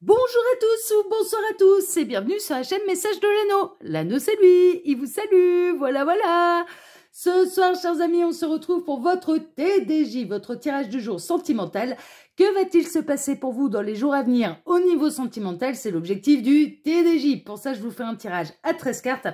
Bonjour à tous ou bonsoir à tous et bienvenue sur la chaîne Message de l'anneau. L'anneau c'est lui, il vous salue, voilà voilà. Ce soir, chers amis, on se retrouve pour votre TDJ, votre tirage du jour sentimental. Que va-t-il se passer pour vous dans les jours à venir au niveau sentimental C'est l'objectif du TDJ. Pour ça, je vous fais un tirage à 13 cartes.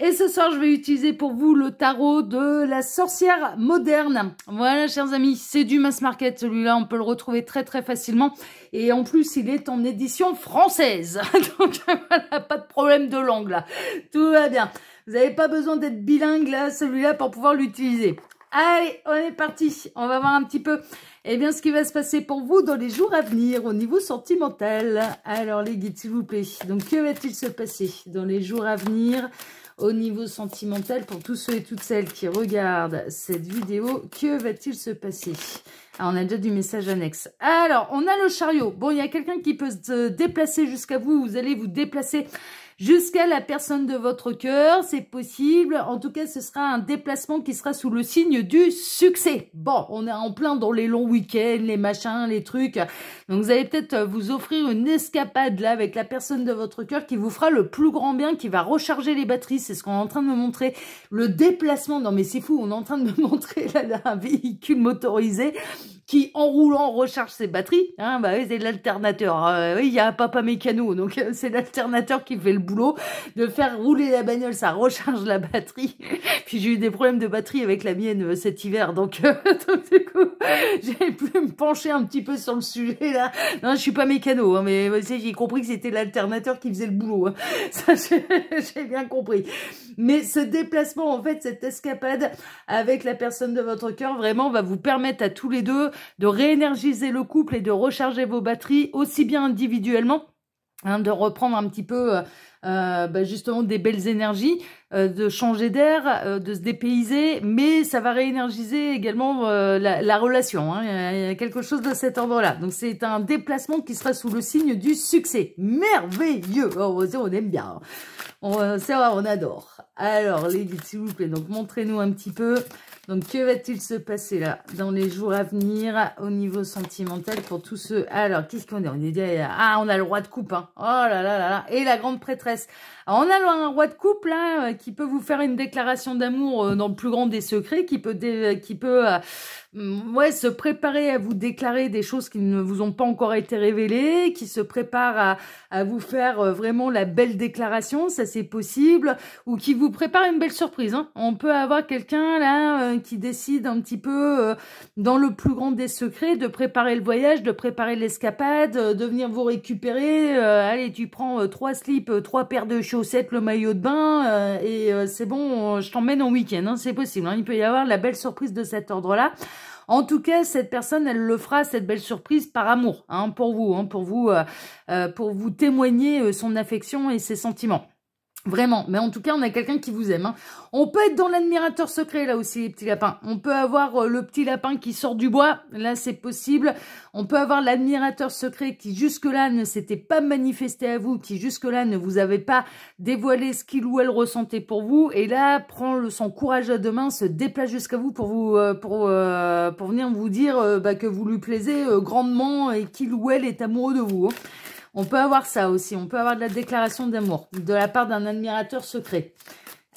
Et ce soir, je vais utiliser pour vous le tarot de la sorcière moderne. Voilà, chers amis, c'est du mass market celui-là. On peut le retrouver très très facilement. Et en plus, il est en édition française. Donc voilà, pas de problème de langue là. Tout va bien. Vous n'avez pas besoin d'être bilingue là, celui-là, pour pouvoir l'utiliser. Allez, on est parti. On va voir un petit peu eh bien, ce qui va se passer pour vous dans les jours à venir au niveau sentimental. Alors, les guides, s'il vous plaît. Donc, que va-t-il se passer dans les jours à venir au niveau sentimental pour tous ceux et toutes celles qui regardent cette vidéo Que va-t-il se passer Alors, ah, on a déjà du message annexe. Alors, on a le chariot. Bon, il y a quelqu'un qui peut se déplacer jusqu'à vous. Vous allez vous déplacer jusqu'à la personne de votre cœur, c'est possible. En tout cas, ce sera un déplacement qui sera sous le signe du succès. Bon, on est en plein dans les longs week-ends, les machins, les trucs. Donc, vous allez peut-être vous offrir une escapade là avec la personne de votre cœur qui vous fera le plus grand bien, qui va recharger les batteries. C'est ce qu'on est en train de me montrer. Le déplacement, non mais c'est fou, on est en train de me montrer là, un véhicule motorisé qui, en roulant, recharge ses batteries. Hein, bah, c'est l'alternateur. Euh, oui, il y a papa mécano, donc euh, c'est l'alternateur qui fait le boulot de faire rouler la bagnole, ça recharge la batterie. Puis j'ai eu des problèmes de batterie avec la mienne euh, cet hiver, donc, du coup, j'ai pu me pencher un petit peu sur le sujet là. Non, je suis pas mécano, hein, mais j'ai compris que c'était l'alternateur qui faisait le boulot. Hein. Ça, j'ai bien compris. Mais ce déplacement, en fait, cette escapade avec la personne de votre cœur, vraiment, va vous permettre à tous les deux de réénergiser le couple et de recharger vos batteries aussi bien individuellement hein, de reprendre un petit peu euh, euh, bah, justement des belles énergies, euh, de changer d'air, euh, de se dépayser, mais ça va réénergiser également la, la, relation. Hein. Il, y a, quelque chose de cet ordre-là. Donc c'est un déplacement qui sera sous le signe du succès. Merveilleux oh, On aime bien. Hein. On, c'est on adore. Alors, guides s'il vous plaît, donc montrez-nous un petit peu. Donc, que va-t-il se passer là dans les jours à venir au niveau sentimental pour tous ceux... Alors, qu'est-ce qu'on est On est, Ah, on a le roi de coupe. Hein. Oh là là là là. Et la grande prêtresse on a un roi de couple hein, euh, qui peut vous faire une déclaration d'amour euh, dans le plus grand des secrets, qui peut, qui peut euh, ouais, se préparer à vous déclarer des choses qui ne vous ont pas encore été révélées, qui se préparent à, à vous faire euh, vraiment la belle déclaration, ça c'est possible, ou qui vous prépare une belle surprise. Hein. On peut avoir quelqu'un là euh, qui décide un petit peu euh, dans le plus grand des secrets de préparer le voyage, de préparer l'escapade, de venir vous récupérer. allez, tu prends trois slips, trois paires de chaussettes, le maillot de bain et c'est bon, je t'emmène en week-end. Hein, c'est possible. Hein. Il peut y avoir la belle surprise de cet ordre-là. En tout cas, cette personne, elle le fera, cette belle surprise, par amour hein, pour vous, hein, pour vous, euh, euh, pour vous témoigner euh, son affection et ses sentiments. Vraiment, mais en tout cas, on a quelqu'un qui vous aime. Hein. On peut être dans l'admirateur secret, là aussi, les petits lapins. On peut avoir euh, le petit lapin qui sort du bois, là, c'est possible. On peut avoir l'admirateur secret qui, jusque-là, ne s'était pas manifesté à vous, qui, jusque-là, ne vous avait pas dévoilé ce qu'il ou elle ressentait pour vous. Et là, prend le, son courage à deux mains, se déplace jusqu'à vous pour vous euh, pour, euh, pour venir vous dire bah, que vous lui plaisez grandement et qu'il ou elle est amoureux de vous. Hein. On peut avoir ça aussi. On peut avoir de la déclaration d'amour de la part d'un admirateur secret.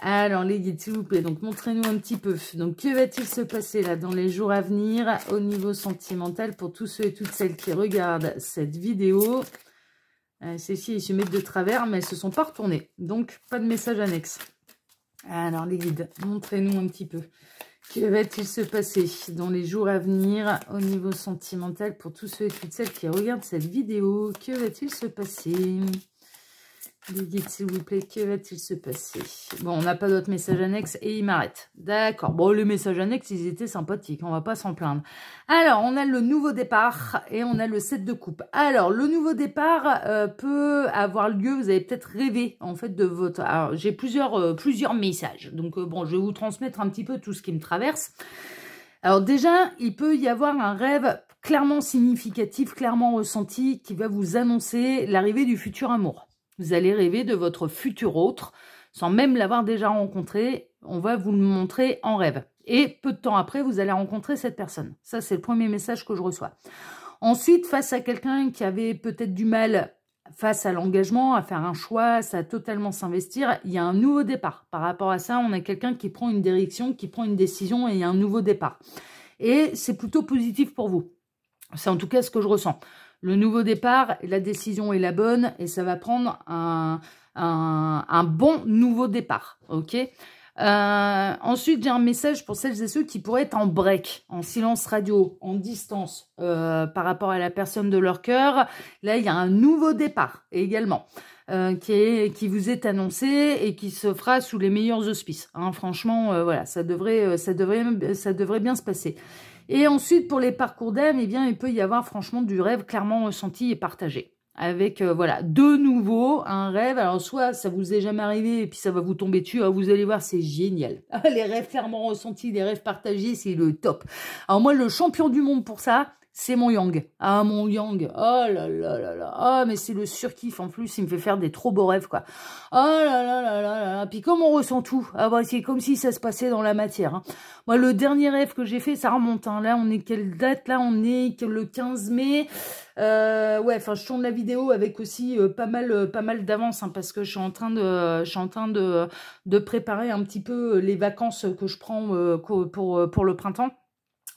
Alors, les guides, s'il vous plaît, donc montrez-nous un petit peu. Donc, que va-t-il se passer là dans les jours à venir au niveau sentimental pour tous ceux et toutes celles qui regardent cette vidéo euh, ci ils se mettent de travers, mais elles se sont pas retournées. Donc, pas de message annexe. Alors, les guides, montrez-nous un petit peu. Que va-t-il se passer dans les jours à venir au niveau sentimental pour tous ceux et toutes celles qui regardent cette vidéo Que va-t-il se passer s'il vous plaît, que va-t-il se passer Bon, on n'a pas d'autres messages annexes et il m'arrête. D'accord. Bon, les messages annexes, ils étaient sympathiques. On va pas s'en plaindre. Alors, on a le nouveau départ et on a le set de coupe. Alors, le nouveau départ euh, peut avoir lieu. Vous avez peut-être rêvé, en fait, de votre... Alors, j'ai plusieurs, euh, plusieurs messages. Donc, euh, bon, je vais vous transmettre un petit peu tout ce qui me traverse. Alors déjà, il peut y avoir un rêve clairement significatif, clairement ressenti, qui va vous annoncer l'arrivée du futur amour. Vous allez rêver de votre futur autre sans même l'avoir déjà rencontré. On va vous le montrer en rêve. Et peu de temps après, vous allez rencontrer cette personne. Ça, c'est le premier message que je reçois. Ensuite, face à quelqu'un qui avait peut-être du mal face à l'engagement, à faire un choix, à totalement s'investir, il y a un nouveau départ. Par rapport à ça, on a quelqu'un qui prend une direction, qui prend une décision et il y a un nouveau départ. Et c'est plutôt positif pour vous. C'est en tout cas ce que je ressens le nouveau départ, la décision est la bonne et ça va prendre un, bon nouveau départ, ok euh, ensuite, j'ai un message pour celles et ceux qui pourraient être en break, en silence radio, en distance euh, par rapport à la personne de leur cœur. Là, il y a un nouveau départ également euh, qui, vous est annoncé et qui se fera sous les meilleurs auspices. Hein. franchement, voilà, ça devrait, ça devrait bien se passer. Et ensuite, pour les parcours d'âme, eh bien, il peut y avoir franchement du rêve clairement ressenti et partagé. Avec, euh, voilà, de nouveau, un rêve. Alors, soit ça vous est jamais arrivé et puis ça va vous tomber dessus. Hein, vous allez voir, c'est génial. les rêves clairement ressentis, les rêves partagés, c'est le top. Alors, moi, le champion du monde pour ça, c'est mon yang. Ah, mon yang. Oh là là là là. Ah, mais c'est le surkiff. En plus, il me fait faire des trop beaux rêves, quoi. Oh là là là là là. Puis comme on ressent tout. Ah, bah, c'est comme si ça se passait dans la matière. Hein. Moi, le dernier rêve que j'ai fait, ça remonte. Hein. Là, on est quelle date Là, on est le 15 mai. Euh, ouais, enfin, je tourne la vidéo avec aussi euh, pas mal, euh, pas mal d'avance hein, parce que je suis en train de, je de, de préparer un petit peu les vacances que je prends pour, pour le printemps.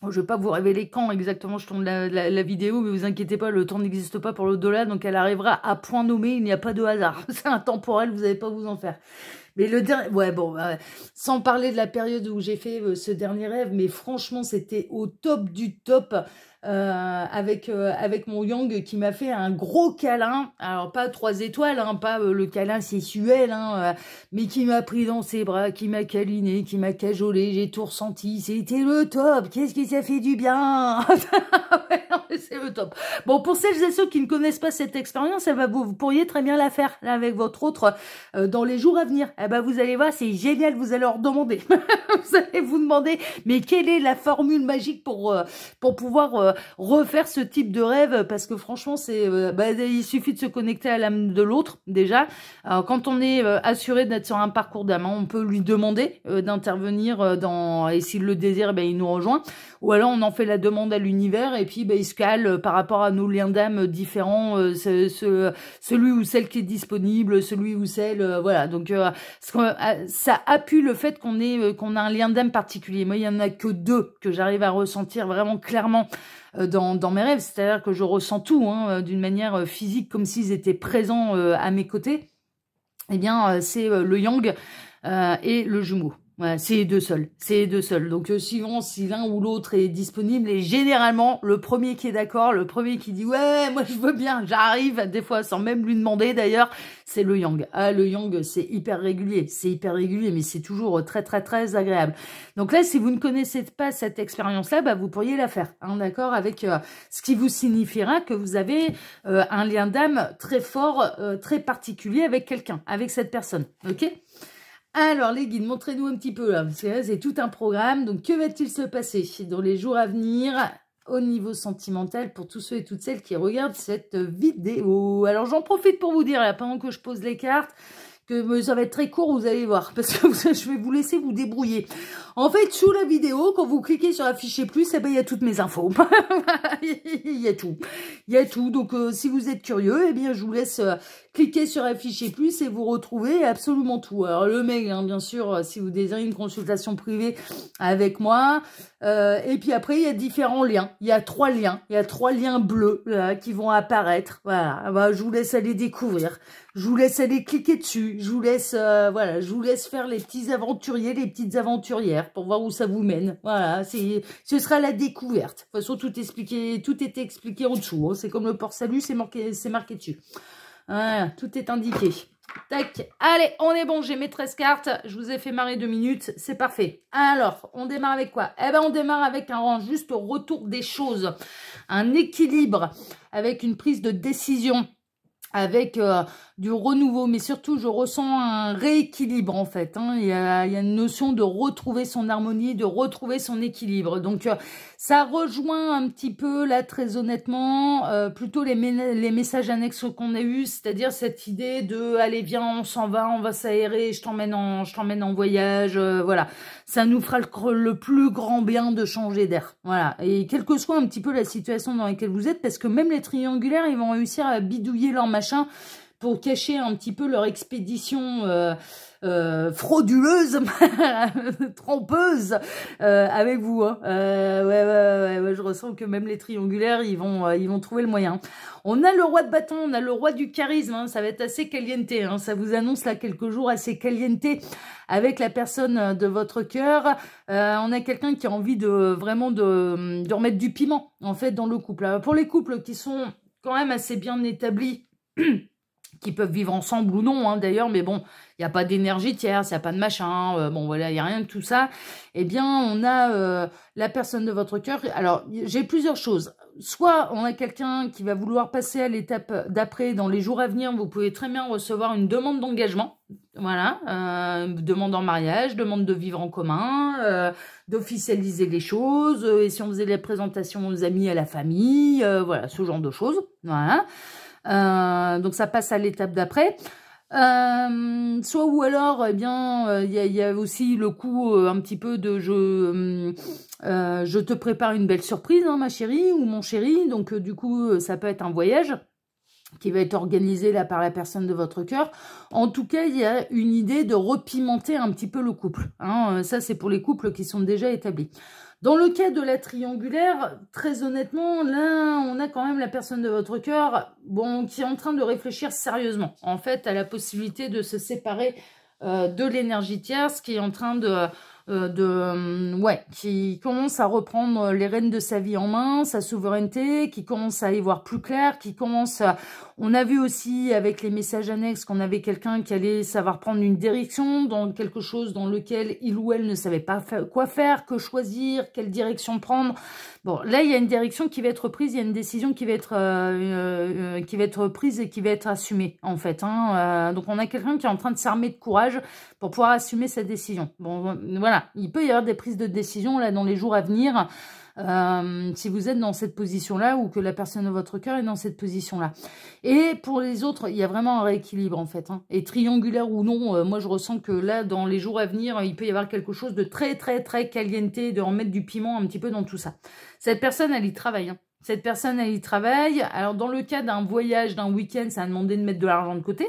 Oh, je ne vais pas vous révéler quand exactement je tourne la, vidéo, mais vous inquiétez pas, le temps n'existe pas pour le delà donc elle arrivera à point nommé, il n'y a pas de hasard. C'est intemporel, vous n'allez pas vous en faire. Mais le dernier, ouais, bon, bah, sans parler de la période où j'ai fait euh, ce dernier rêve, mais franchement, c'était au top du top euh, avec, euh, avec mon Yang qui m'a fait un gros câlin. Alors, pas trois étoiles, hein, pas euh, le câlin sexuel, hein, euh, mais qui m'a pris dans ses bras, qui m'a câliné, qui m'a cajolé. J'ai tout ressenti. C'était le top. Qu'est-ce qui s'est fait du bien C'est le top. Bon, pour celles et ceux qui ne connaissent pas cette expérience, eh va ben, vous, vous, pourriez très bien la faire là, avec votre autre dans les jours à venir. Eh ben, vous allez voir, c'est génial. Vous allez leur demander. vous allez vous demander, mais quelle est la formule magique pour, pour pouvoir refaire ce type de rêve parce que franchement, c'est euh, bah, il suffit de se connecter à l'âme de l'autre déjà. quand on est euh, assuré d'être sur un parcours d'âme, on peut lui demander euh, d'intervenir dans et s'il le désire, eh ben il nous rejoint. Ou alors on en fait la demande à l'univers et puis ben il se cale par rapport à nos liens d'âme différents, ce, celui ou celle qui est disponible, celui ou celle, voilà. Donc ça appuie le fait qu'on qu'on a un lien d'âme particulier. Moi, il y en a que deux que j'arrive à ressentir vraiment clairement euh, dans, mes rêves. C'est-à-dire que je ressens tout hein, euh, d'une manière euh, physique, comme s'ils étaient présents à mes côtés. Eh bien, c'est le yang et le jumeau c'est deux seuls. C'est deux seuls. Donc, euh, suivant si l'un ou l'autre est disponible, et généralement, le premier qui est d'accord, le premier qui dit « Ouais, moi, je veux bien, j'arrive », des fois, sans même lui demander, d'ailleurs, c'est le yang. Ah, le yang, c'est hyper régulier. C'est hyper régulier, mais c'est toujours très, très, très agréable. Donc là, si vous ne connaissez pas cette expérience-là, bah, vous pourriez la faire, hein, d'accord Avec euh, ce qui vous signifiera que vous avez euh, un lien d'âme très fort, très particulier avec quelqu'un, avec cette personne, ok alors les guides, montrez-nous un petit peu là, parce c'est tout un programme. Donc que va-t-il se passer dans les jours à venir au niveau sentimental pour tous ceux et toutes celles qui regardent cette vidéo Alors j'en profite pour vous dire, là, pendant que je pose les cartes, que ça va être très court, vous allez voir, parce que je vais vous laisser vous débrouiller. En fait, sous la vidéo, quand vous cliquez sur afficher plus, eh ben, il y a toutes mes infos. il y a tout. Il y a tout. Donc, euh, si vous êtes curieux, eh bien, je vous laisse, euh, Cliquez sur afficher plus et vous retrouvez absolument tout. Alors le mail, hein, bien sûr, euh, si vous désirez une consultation privée avec moi. Euh, et puis après, il y a différents liens. Il y a trois liens. Il y a trois liens bleus qui vont apparaître. Voilà. Ah bah, je vous laisse aller découvrir. Je vous laisse aller cliquer dessus. Je vous laisse, euh, voilà, je vous laisse faire les petits aventuriers, les petites aventurières pour voir où ça vous mène. Voilà, c'est, ce sera la découverte. De toute façon, tout expliqué, tout est expliqué en dessous. Hein. C'est comme le port salut, c'est marqué, c'est marqué dessus. Voilà, tout est indiqué. Tac, allez, on est bon, j'ai mes 13 cartes, je vous ai fait marrer deux minutes, c'est parfait. Alors, on démarre avec quoi Eh ben, on démarre avec un rang juste retour des choses, un équilibre avec une prise de décision, avec euh, du renouveau, mais surtout je ressens un rééquilibre en fait. Hein. Il, y a, une notion de retrouver son harmonie, de retrouver son équilibre. Donc euh, ça rejoint un petit peu là très honnêtement euh, plutôt les, les, messages annexes qu'on a eu, c'est-à-dire cette idée de allez viens on s'en va, on va s'aérer, je t'emmène en je t'emmène en voyage, voilà. Ça nous fera le, le plus grand bien de changer d'air, voilà. Et quelle que soit un petit peu la situation dans laquelle vous êtes, parce que même les triangulaires ils vont réussir à bidouiller leur machine pour cacher un petit peu leur expédition euh, euh, frauduleuse, trompeuse euh, avec vous. Hein. Ouais, je ressens que même les triangulaires, ils vont, ils vont trouver le moyen. On a le roi de bâton, on a le roi du charisme, hein, ça va être assez caliente. Hein. ça vous annonce là quelques jours assez caliente avec la personne de votre cœur. on a quelqu'un qui a envie de vraiment de, remettre du piment en fait dans le couple. pour les couples qui sont quand même assez bien établis, qui peuvent vivre ensemble ou non, hein, d'ailleurs, mais bon, il n'y a pas d'énergie tierce, il n'y a pas de machin, euh, bon voilà, il n'y a rien de tout ça, eh bien, on a euh, la personne de votre cœur. Alors, j'ai plusieurs choses. Soit on a quelqu'un qui va vouloir passer à l'étape d'après, dans les jours à venir, vous pouvez très bien recevoir une demande d'engagement, voilà, euh, demande en mariage, demande de vivre en commun, d'officialiser les choses, et si on faisait la présentations aux amis, à la famille, voilà, ce genre de choses, voilà. Euh, donc ça passe à l'étape d'après. Euh, soit ou alors, eh bien, il euh, y, a aussi le coup un petit peu de je, je te prépare une belle surprise, hein, ma chérie ou mon chéri. Donc du coup, ça peut être un voyage qui va être organisé là par la personne de votre cœur. En tout cas, il y a une idée de repimenter un petit peu le couple. Hein. Ça, c'est pour les couples qui sont déjà établis. Dans le cas de la triangulaire, très honnêtement, là, on a quand même la personne de votre cœur bon, qui est en train de réfléchir sérieusement, en fait, à la possibilité de se séparer euh, de l'énergie tierce qui est en train de... Euh, de euh, ouais, qui commence à reprendre les rênes de sa vie en main, sa souveraineté, qui commence à y voir plus clair, qui commence à, on a vu aussi avec les messages annexes qu'on avait quelqu'un qui allait savoir prendre une direction dans quelque chose dans lequel il ou elle ne savait pas quoi faire, que choisir, quelle direction prendre. Bon, là, il y a une direction qui va être prise, il y a une décision qui va être, euh, euh, euh, qui va être prise et qui va être assumée, en fait. Hein. donc, on a quelqu'un qui est en train de s'armer de courage pour pouvoir assumer sa décision. Bon, voilà, il peut y avoir des prises de décision là dans les jours à venir. Euh, si vous êtes dans cette position-là ou que la personne de votre cœur est dans cette position-là. Et pour les autres, il y a vraiment un rééquilibre en fait. Hein. Et triangulaire ou non, euh, moi je ressens que là, dans les jours à venir, il peut y avoir quelque chose de très très très caliente, de remettre du piment un petit peu dans tout ça. Cette personne, elle y travaille. Hein. Cette personne, elle y travaille. Alors dans le cas d'un voyage, d'un week-end, ça a demandé de mettre de l'argent de côté.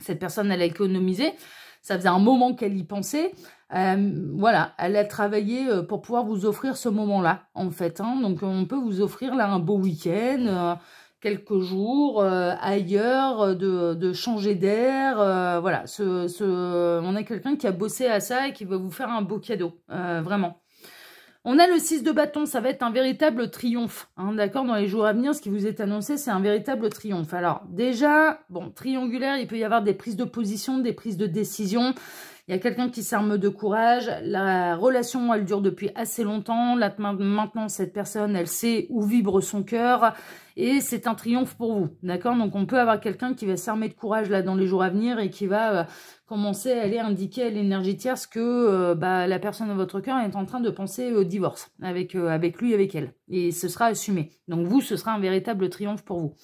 Cette personne, elle a économisé. Ça faisait un moment qu'elle y pensait. Euh, voilà, elle a travaillé euh, pour pouvoir vous offrir ce moment-là, en fait. Hein. Donc, on peut vous offrir là un beau week-end, euh, quelques jours ailleurs, de, de changer d'air. voilà, ce, on a quelqu'un qui a bossé à ça et qui va vous faire un beau cadeau, vraiment. On a le 6 de bâton, ça va être un véritable triomphe. Hein, d'accord Dans les jours à venir, ce qui vous est annoncé, c'est un véritable triomphe. Alors déjà, bon, triangulaire, il peut y avoir des prises de position, des prises de décision. Il y a quelqu'un qui s'arme de courage. La relation, elle dure depuis assez longtemps. maintenant, cette personne, elle sait où vibre son cœur. Et c'est un triomphe pour vous, d'accord Donc, on peut avoir quelqu'un qui va s'armer de courage là dans les jours à venir et qui va euh, commencer à aller indiquer à l'énergie tierce que euh, bah, la personne dans votre cœur est en train de penser au divorce avec, euh, avec lui, avec elle. Et ce sera assumé. Donc, vous, ce sera un véritable triomphe pour vous.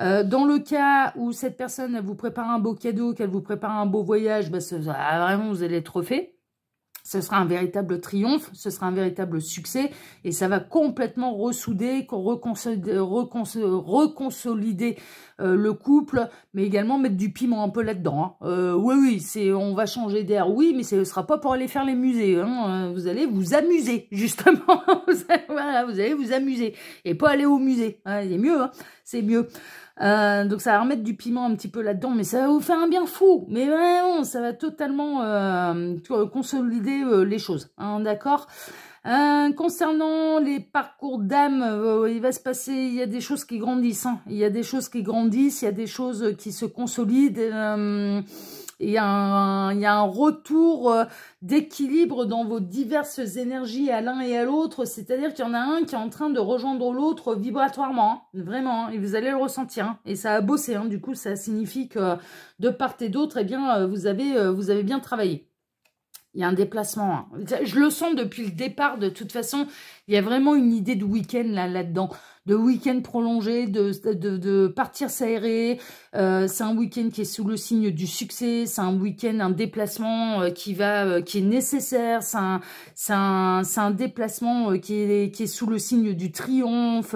Euh, dans le cas où cette personne vous prépare un beau cadeau, qu'elle vous prépare un beau voyage, bah, ce, ah, vraiment, vous allez être fait. Ce sera un véritable triomphe, ce sera un véritable succès et ça va complètement ressouder, reconsolider, reconsolider euh, le couple, mais également mettre du piment un peu là-dedans. Hein. Euh, oui, oui, c'est on va changer d'air, oui, mais ce ne sera pas pour aller faire les musées. Hein. Vous allez vous amuser, justement. vous, allez, voilà, vous allez vous amuser et pas aller au musée. c'est hein, mieux, c'est mieux. Euh, donc ça va remettre du piment un petit peu là-dedans, mais ça va vous faire un bien fou. Mais vraiment, ça va totalement euh, consolider euh, les choses, hein, d'accord concernant les parcours d'âme, il va se passer, il y a des choses qui grandissent, hein. il y a des choses qui grandissent, il y a des choses qui se consolident il y a un, retour euh, d'équilibre dans vos diverses énergies à l'un et à l'autre. C'est-à-dire qu'il y en a un qui est en train de rejoindre l'autre vibratoirement, hein. vraiment. Hein. Et vous allez le ressentir. Hein. Et ça a bossé. Du coup, ça signifie que de part et d'autre, eh bien, euh, vous avez, euh, vous avez bien travaillé. Il y a un déplacement. Hein. Je le sens depuis le départ, de toute façon. Il y a vraiment une idée de week-end là-dedans. de week-end prolongé, de, de, de partir s'aérer. Euh, c'est un week-end qui est sous le signe du succès. C'est un week-end, un déplacement euh, qui va, euh, qui est nécessaire. C'est un, un, un déplacement qui, est, qui est sous le signe du triomphe,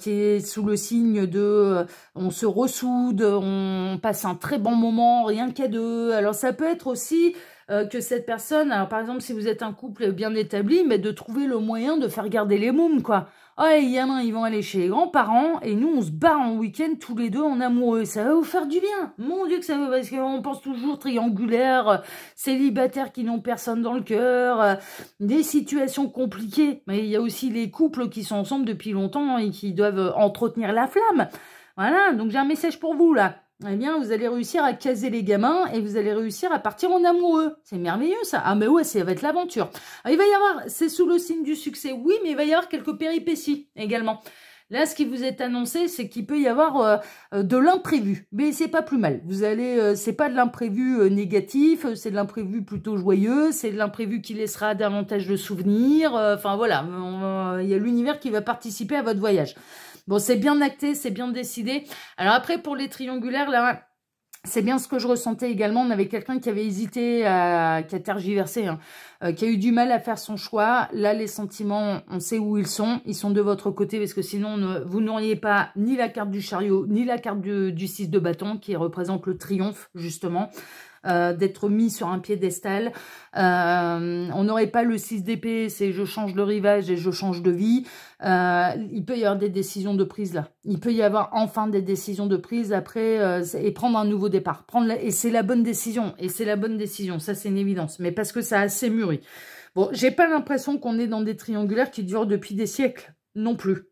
qui est sous le signe de... on se ressoude, on passe un très bon moment, rien qu'à deux. Alors ça peut être aussi... Euh, que cette personne, par exemple si vous êtes un couple bien établi, mais de trouver le moyen de faire garder les mômes, quoi. Oh les gamins, ils vont aller chez les grands-parents et nous on se barre en week-end tous les deux en amoureux. Ça va vous faire du bien. Mon Dieu que ça va parce qu'on pense toujours triangulaire, euh, célibataire qui n'ont personne dans le cœur, euh, des situations compliquées. Mais il y a aussi les couples qui sont ensemble depuis longtemps hein, et qui doivent entretenir la flamme. Voilà, donc j'ai un message pour vous là eh bien, vous allez réussir à caser les gamins et vous allez réussir à partir en amoureux. C'est merveilleux, ça. Ah, mais ouais, ça va être l'aventure. Ah, il va y avoir, c'est sous le signe du succès, oui, mais il va y avoir quelques péripéties également. Là, ce qui vous est annoncé, c'est qu'il peut y avoir euh, de l'imprévu, mais c'est pas plus mal. Vous allez, euh, c'est pas de l'imprévu euh, négatif, c'est de l'imprévu plutôt joyeux, c'est de l'imprévu qui laissera davantage de souvenirs. Enfin voilà, il y a l'univers qui va participer à votre voyage. Bon, c'est bien acté, c'est bien décidé. Alors après, pour les triangulaires, là, c'est bien ce que je ressentais également. On avait quelqu'un qui avait hésité, à, qui a tergiversé, hein, euh, qui a eu du mal à faire son choix. Là, les sentiments, on sait où ils sont. Ils sont de votre côté parce que sinon, vous n'auriez pas ni la carte du chariot, ni la carte du, du 6 de bâton qui représente le triomphe, justement. Euh, d'être mis sur un piédestal. Euh, on n'aurait pas le 6 d'épée, c'est je change de rivage et je change de vie. Euh, il peut y avoir des décisions de prise là. Il peut y avoir enfin des décisions de prise après et prendre un nouveau départ. Prendre et c'est la bonne décision. Et c'est la bonne décision, ça c'est une évidence. Mais parce que ça a assez mûri. Bon, j'ai pas l'impression qu'on est dans des triangulaires qui durent depuis des siècles non plus.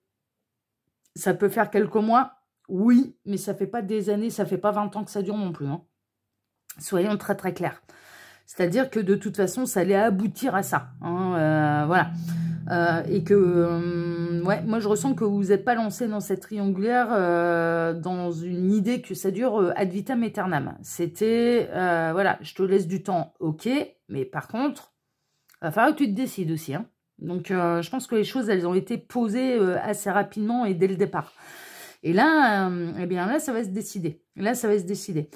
Ça peut faire quelques mois, oui, mais ça fait pas des années, ça fait pas 20 ans que ça dure non plus. Hein. Soyons très très clairs. C'est-à-dire que de toute façon, ça allait aboutir à ça. Hein, euh, voilà. Euh, et que, euh, ouais, moi je ressens que vous n'êtes pas lancé dans cette triangulaire dans une idée que ça dure ad vitam aeternam. C'était, voilà, je te laisse du temps, ok, mais par contre, il va falloir que tu te décides aussi. Hein. Donc je pense que les choses, elles ont été posées assez rapidement et dès le départ. Et là, eh bien là, ça va se décider. Là, ça va se décider.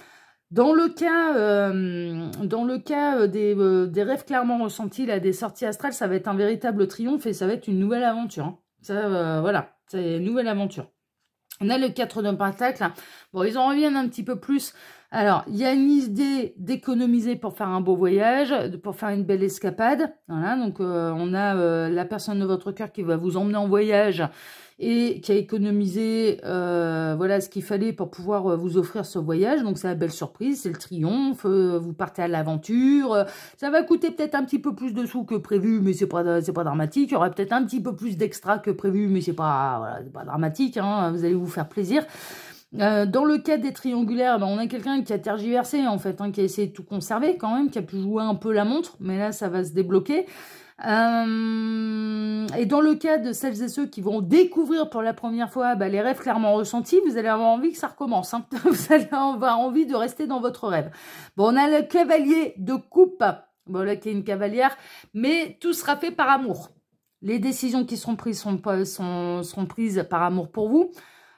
Dans le cas, euh, dans le cas euh, des, euh, des, rêves clairement ressentis, là, des sorties astrales, ça va être un véritable triomphe et ça va être une nouvelle aventure. Hein. Ça, voilà, c'est une nouvelle aventure. On a le 4 de Pentacle. Bon, ils en reviennent un petit peu plus alors, il y a une idée d'économiser pour faire un beau voyage, pour faire une belle escapade. Voilà, donc euh, on a euh, la personne de votre cœur qui va vous emmener en voyage et qui a économisé euh, voilà ce qu'il fallait pour pouvoir vous offrir ce voyage. Donc c'est la belle surprise, c'est le triomphe, vous partez à l'aventure. Ça va coûter peut-être un petit peu plus de sous que prévu, mais c'est pas pas dramatique. Il y aura peut-être un petit peu plus d'extra que prévu, mais c'est pas pas dramatique. Hein. vous allez vous faire plaisir. Euh, dans le cas des triangulaires, ben, on a quelqu'un qui a tergiversé, en fait, hein, qui a essayé de tout conserver quand même, qui a pu jouer un peu la montre, mais là, ça va se débloquer. Euh, et dans le cas de celles et ceux qui vont découvrir pour la première fois ben, les rêves clairement ressentis, vous allez avoir envie que ça recommence. Hein. Vous allez avoir envie de rester dans votre rêve. Bon, on a le cavalier de coupe, bon, qui est une cavalière, mais tout sera fait par amour. Les décisions qui seront prises sont, seront prises par amour pour vous.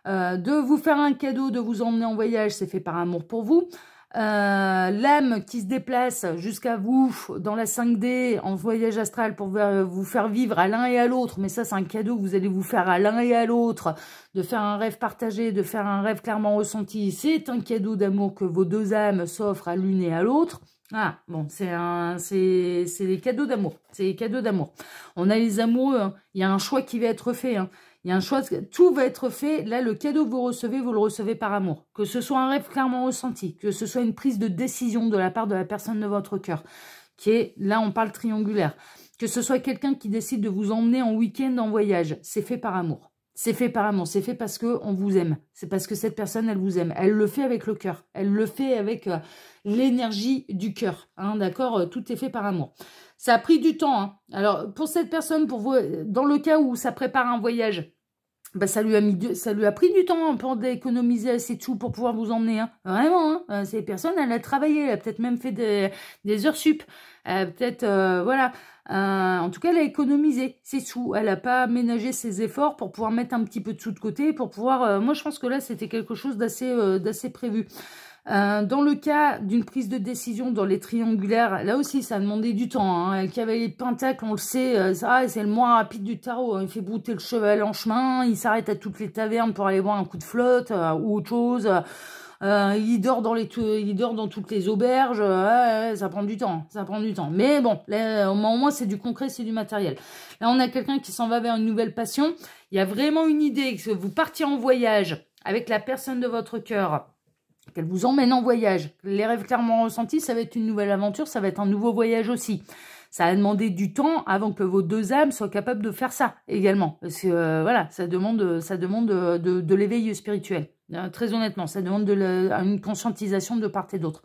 Euh, de vous faire un cadeau, de vous emmener en voyage, c'est fait par amour pour vous. Euh, l'âme qui se déplace jusqu'à vous dans la 5D en voyage astral pour euh, vous faire vivre à l'un et à l'autre, mais ça c'est un cadeau que vous allez vous faire à l'un et à l'autre, de faire un rêve partagé, de faire un rêve clairement ressenti, c'est un cadeau d'amour que vos deux âmes s'offrent à l'une et à l'autre. Ah, bon, c'est c'est, c'est les cadeaux d'amour. C'est les cadeaux d'amour. On a les amoureux, hein. il y a un choix qui va être fait. Hein. Il y a un choix, tout va être fait. Là, le cadeau que vous recevez, vous le recevez par amour. Que ce soit un rêve clairement ressenti, que ce soit une prise de décision de la part de la personne de votre cœur, qui est, là, on parle triangulaire. Que ce soit quelqu'un qui décide de vous emmener en week-end, en voyage, c'est fait par amour. C'est fait par amour, c'est fait parce que vous aime. C'est parce que cette personne, elle vous aime. Elle le fait avec le cœur. Elle le fait avec euh, l'énergie du cœur. Hein, d'accord euh, Tout est fait par amour. Ça a pris du temps. Hein. Alors, pour cette personne, pour vous, dans le cas où ça prépare un voyage, bah, ça, lui a mis a pris du temps hein, pour économiser assez de sous pour pouvoir vous emmener. Hein. Vraiment, hein. Euh, ces personnes, elle a travaillé, elle a peut-être même fait des, des heures sup. Peut-être, euh, voilà. Euh, en tout cas, elle a économisé ses sous. Elle n'a pas ménagé ses efforts pour pouvoir mettre un petit peu de sous de côté, pour pouvoir... moi, je pense que là, c'était quelque chose d'assez prévu. Euh, dans le cas d'une prise de décision dans les triangulaires, là aussi, ça a demandé du temps. Hein. Le cavalier de Pentacle, on le sait, euh, ah, c'est le moins rapide du tarot. Hein. Il fait brouter le cheval en chemin, il s'arrête à toutes les tavernes pour aller voir un coup de flotte euh, ou autre chose. Euh, il dort dans les, il dort dans toutes les auberges. ça prend du temps, ça prend du temps. Mais bon, là, au moins c'est du concret, c'est du matériel. Là, on a quelqu'un qui s'en va vers une nouvelle passion. Il y a vraiment une idée que vous partiez en voyage avec la personne de votre cœur qu'elle vous emmène en voyage. Les rêves clairement ressentis, ça va être une nouvelle aventure, ça va être un nouveau voyage aussi. Ça a demandé du temps avant que vos deux âmes soient capables de faire ça également. Parce que euh, voilà, ça demande, ça demande euh, de, de, l'éveil spirituel. Euh, très honnêtement, ça demande de une conscientisation de part et d'autre.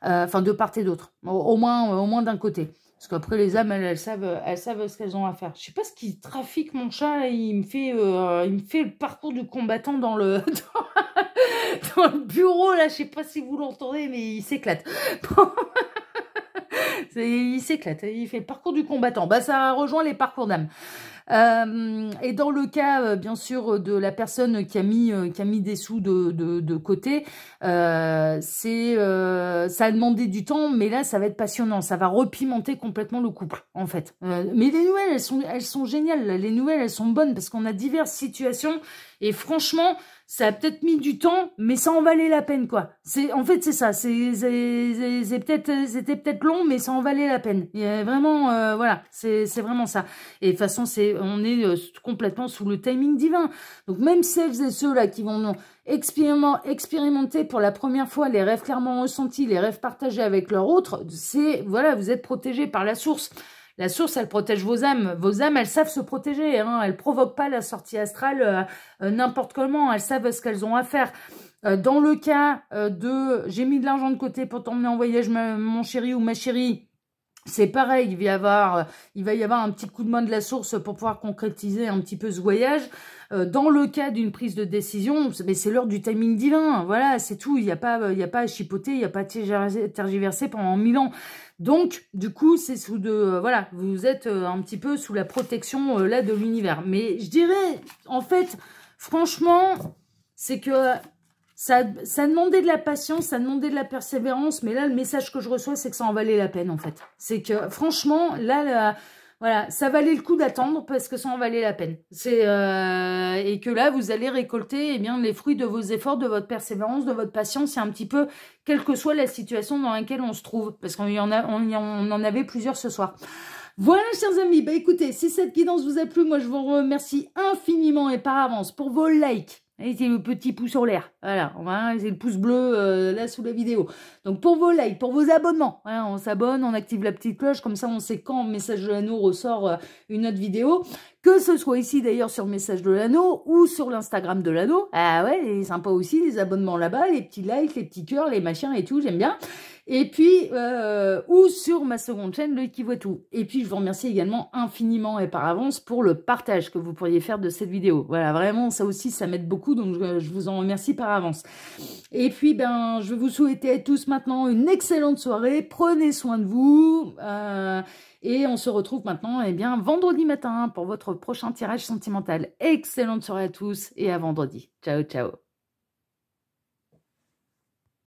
enfin, de part et d'autre. au, moins, au moins d'un côté. Parce qu'après, les âmes, elles, savent, elles savent ce qu'elles ont à faire. Je sais pas ce qui trafique mon chat. Il me fait, euh, il me fait le parcours du combattant dans le, dans, le bureau, là. Je sais pas si vous l'entendez, mais il s'éclate. il s'éclate. Hein. Il fait le parcours du combattant. Bah, ça rejoint les parcours d'âmes. Euh, et dans le cas, euh, bien sûr, de la personne qui a mis, euh, qui a mis des sous de, de, côté, c'est ça a demandé du temps, mais là, ça va être passionnant. Ça va repimenter complètement le couple, en fait. mais les nouvelles, elles sont, elles sont géniales. Les nouvelles, elles sont bonnes parce qu'on a diverses situations. Et franchement, ça a peut-être mis du temps, mais ça en valait la peine, quoi. C'est, en fait, c'est ça. C'est, c'est, peut-être, c'était peut-être long, mais ça en valait la peine. Il y a vraiment, euh, voilà, c'est, c'est vraiment ça. Et de toute façon, c'est, on est euh, complètement sous le timing divin. Donc même celles et ceux là qui vont expérimenter pour la première fois les rêves clairement ressentis, les rêves partagés avec leur autre, c'est, voilà, vous êtes protégés par la source. La source, elle protège vos âmes. Vos âmes, elles savent se protéger. Hein. Elles provoquent pas la sortie astrale euh, euh, n'importe comment. Elles savent ce qu'elles ont à faire. Euh, dans le cas de « j'ai mis de l'argent de côté pour t'emmener en voyage, mon chéri ou ma chérie », c'est pareil, il va, y avoir, euh, il va y avoir un petit coup de main de la source pour pouvoir concrétiser un petit peu ce voyage. Euh, dans le cas d'une prise de décision, mais c'est l'heure du timing divin. Voilà, c'est tout. Il n'y a, pas, euh, il y a pas à chipoter, il n'y a pas à tergiverser pendant mille ans. Donc, du coup, c'est sous de... voilà, vous êtes un petit peu sous la protection là de l'univers. Mais je dirais, en fait, franchement, c'est que ça, demandait de la patience, ça demandait de la persévérance, mais là, le message que je reçois, c'est que ça en valait la peine, en fait. C'est que, franchement, là, voilà, ça valait le coup d'attendre parce que ça en valait la peine. C'est euh, Et que là, vous allez récolter eh bien, les fruits de vos efforts, de votre persévérance, de votre patience, et un petit peu, quelle que soit la situation dans laquelle on se trouve, parce qu'on en, a, on, en avait plusieurs ce soir. Voilà, chers amis, bah écoutez, si cette guidance vous a plu, moi je vous remercie infiniment et par avance pour vos likes, et c'est le petit pouce en l'air. Voilà, c'est le pouce bleu euh, là sous la vidéo. Donc pour vos likes, pour vos abonnements, hein, on s'abonne, on active la petite cloche, comme ça on sait quand Message de l'anneau ressort euh, une autre vidéo. Que ce soit ici d'ailleurs sur Message de l'anneau ou sur l'Instagram de l'anneau. Ah ouais, c'est sympa aussi, les abonnements là-bas, les petits likes, les petits cœurs, les machins et tout, j'aime bien et puis euh, ou sur ma seconde chaîne, le qui voit tout. Et puis je vous remercie également infiniment et par avance pour le partage que vous pourriez faire de cette vidéo. Voilà, vraiment, ça aussi, ça m'aide beaucoup, donc je, vous en remercie par avance. Et puis, ben, je vous souhaiter à tous maintenant une excellente soirée, prenez soin de vous, euh, et on se retrouve maintenant, eh bien, vendredi matin pour votre prochain tirage sentimental. Excellente soirée à tous et à vendredi. Ciao, ciao